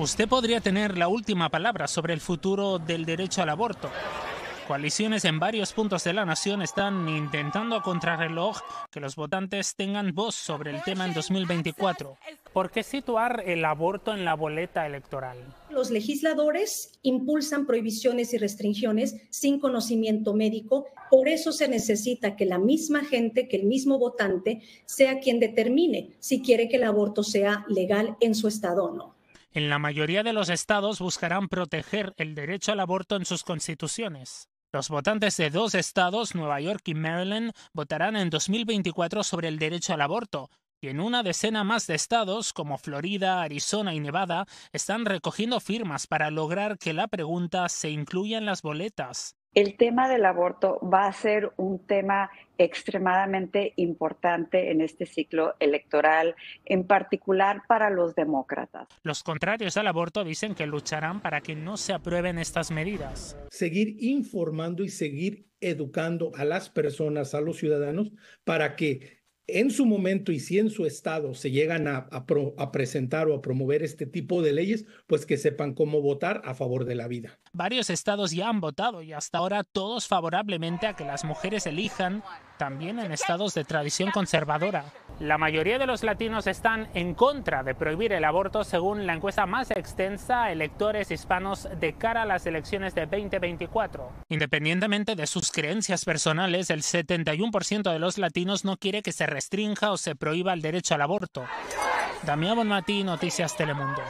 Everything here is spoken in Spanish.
Usted podría tener la última palabra sobre el futuro del derecho al aborto. Coaliciones en varios puntos de la nación están intentando a contrarreloj que los votantes tengan voz sobre el tema en 2024. ¿Por qué situar el aborto en la boleta electoral? Los legisladores impulsan prohibiciones y restricciones sin conocimiento médico. Por eso se necesita que la misma gente, que el mismo votante, sea quien determine si quiere que el aborto sea legal en su estado o no en la mayoría de los estados buscarán proteger el derecho al aborto en sus constituciones. Los votantes de dos estados, Nueva York y Maryland, votarán en 2024 sobre el derecho al aborto, y en una decena más de estados, como Florida, Arizona y Nevada, están recogiendo firmas para lograr que la pregunta se incluya en las boletas. El tema del aborto va a ser un tema extremadamente importante en este ciclo electoral, en particular para los demócratas. Los contrarios al aborto dicen que lucharán para que no se aprueben estas medidas. Seguir informando y seguir educando a las personas, a los ciudadanos, para que en su momento y si en su estado se llegan a, presentar o a promover este tipo de leyes, pues que sepan cómo votar a favor de la vida. Varios estados ya han votado y hasta ahora todos favorablemente a que las mujeres elijan, también en estados de tradición conservadora. La mayoría de los latinos están en contra de prohibir el aborto según la encuesta más extensa a electores hispanos de cara a las elecciones de 2024. Independientemente de sus creencias personales, el 71% de los latinos no quiere que se restrinja o se prohíba el derecho al aborto. Damián Bonmatí, Noticias Telemundo.